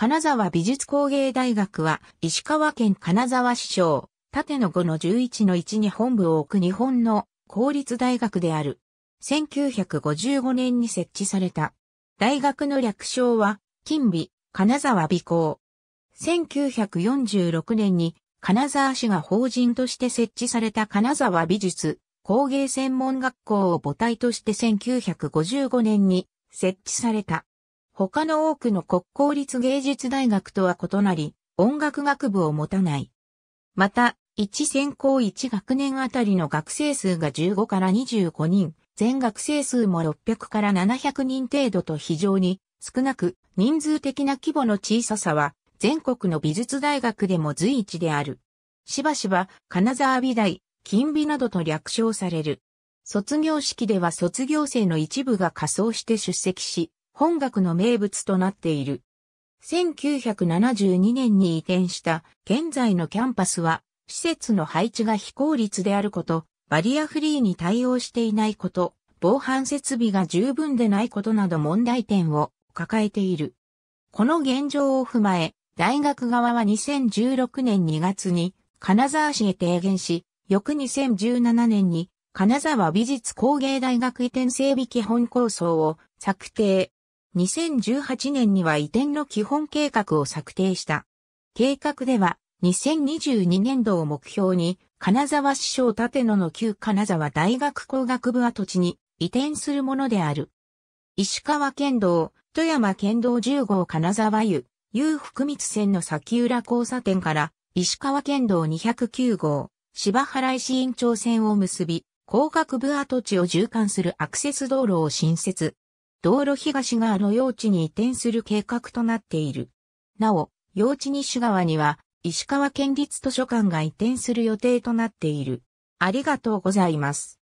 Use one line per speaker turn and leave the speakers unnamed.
金沢美術工芸大学は、石川県金沢市省、縦の5の11の1に本部を置く日本の公立大学である。1955年に設置された。大学の略称は、金美、金沢美工。1946年に、金沢市が法人として設置された金沢美術工芸専門学校を母体として1955年に設置された。他の多くの国公立芸術大学とは異なり、音楽学部を持たない。また、一専攻一学年あたりの学生数が15から25人、全学生数も600から700人程度と非常に少なく、人数的な規模の小ささは、全国の美術大学でも随一である。しばしば、金沢美大、金美などと略称される。卒業式では卒業生の一部が仮装して出席し、本学の名物となっている。1972年に移転した現在のキャンパスは、施設の配置が非効率であること、バリアフリーに対応していないこと、防犯設備が十分でないことなど問題点を抱えている。この現状を踏まえ、大学側は2016年2月に金沢市へ提言し、翌2017年に金沢美術工芸大学移転整備基本構想を策定、2018年には移転の基本計画を策定した。計画では、2022年度を目標に、金沢市小立野の旧金沢大学工学部跡地に移転するものである。石川県道、富山県道10号金沢湯、湯福光線の先浦交差点から、石川県道209号、芝原石院町線を結び、工学部跡地を循環するアクセス道路を新設。道路東側の用地に移転する計画となっている。なお、用地西側には、石川県立図書館が移転する予定となっている。ありがとうございます。